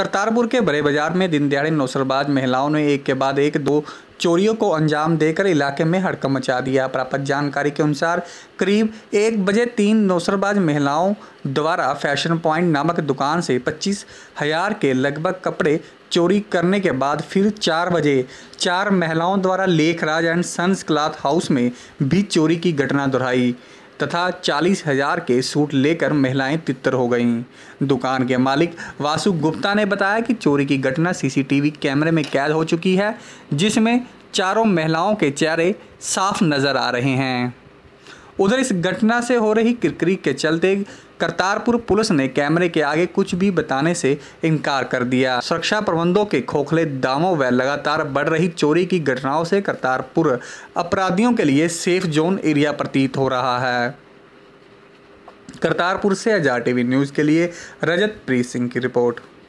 करतारपुर के बड़े बाजार में दिन दिहाड़े नौसरबाज महिलाओं ने एक के बाद एक दो चोरियों को अंजाम देकर इलाके में हड़कम मचा दिया प्राप्त जानकारी के अनुसार करीब एक बजे तीन नौसरबाज महिलाओं द्वारा फैशन पॉइंट नामक दुकान से पच्चीस हजार के लगभग कपड़े चोरी करने के बाद फिर चार बजे चार महिलाओं द्वारा Lekhraj and sons cloth house में भी चोरी की घटना दोहराई तथा चालीस हजार के सूट लेकर महिलाएं तितर हो गईं दुकान के मालिक वासु गुप्ता ने बताया कि चोरी की घटना सीसीटीवी कैमरे में कैद हो चुकी है जिसमें चारों महिलाओं के चेहरे साफ नज़र आ रहे हैं उधर इस घटना से हो रही किरकिरी के चलते करतारपुर पुलिस ने कैमरे के आगे कुछ भी बताने से इनकार कर दिया सुरक्षा प्रबंधों के खोखले दामों व लगातार बढ़ रही चोरी की घटनाओं से करतारपुर अपराधियों के लिए सेफ जोन एरिया प्रतीत हो रहा है करतारपुर से अजार टीवी न्यूज़ के लिए रजत प्रीत सिंह की रिपोर्ट